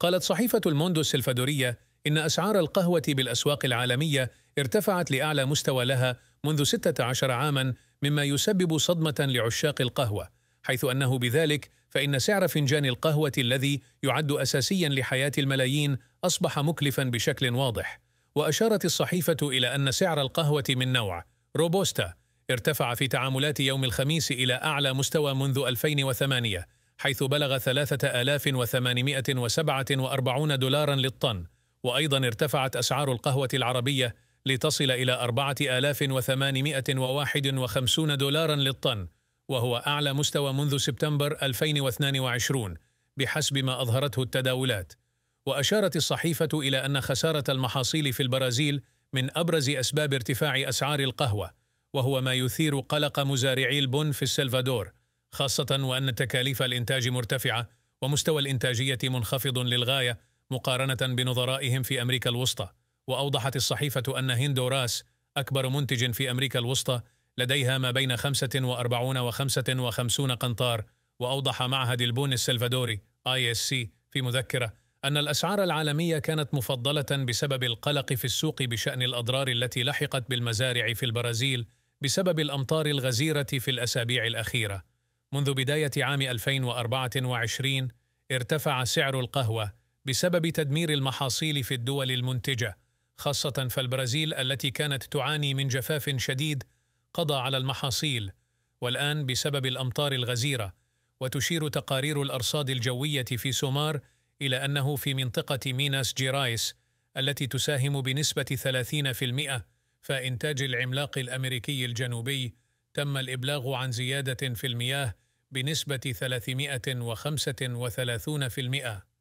قالت صحيفة الموندو السلفادورية إن أسعار القهوة بالأسواق العالمية ارتفعت لأعلى مستوى لها منذ 16 عاماً مما يسبب صدمة لعشاق القهوة حيث أنه بذلك فإن سعر فنجان القهوة الذي يعد أساسياً لحياة الملايين أصبح مكلفاً بشكل واضح وأشارت الصحيفة إلى أن سعر القهوة من نوع روبوستا ارتفع في تعاملات يوم الخميس إلى أعلى مستوى منذ 2008 حيث بلغ 3847 دولارا للطن وأيضا ارتفعت أسعار القهوة العربية لتصل إلى 4851 دولارا للطن وهو أعلى مستوى منذ سبتمبر 2022 بحسب ما أظهرته التداولات وأشارت الصحيفة إلى أن خسارة المحاصيل في البرازيل من أبرز أسباب ارتفاع أسعار القهوة وهو ما يثير قلق مزارعي البن في السلفادور خاصة وأن تكاليف الإنتاج مرتفعة ومستوى الإنتاجية منخفض للغاية مقارنة بنظرائهم في أمريكا الوسطى وأوضحت الصحيفة أن هندوراس أكبر منتج في أمريكا الوسطى لديها ما بين 45 و 55 قنطار وأوضح معهد البون السلفادوري ISC في مذكرة أن الأسعار العالمية كانت مفضلة بسبب القلق في السوق بشأن الأضرار التي لحقت بالمزارع في البرازيل بسبب الأمطار الغزيرة في الأسابيع الأخيرة منذ بداية عام 2024 ارتفع سعر القهوة بسبب تدمير المحاصيل في الدول المنتجة، خاصة فالبرازيل التي كانت تعاني من جفاف شديد قضى على المحاصيل، والآن بسبب الأمطار الغزيرة، وتشير تقارير الأرصاد الجوية في سومار إلى أنه في منطقة ميناس جيرايس التي تساهم بنسبة 30% فإنتاج العملاق الأمريكي الجنوبي تم الإبلاغ عن زيادة في المياه بنسبة 335%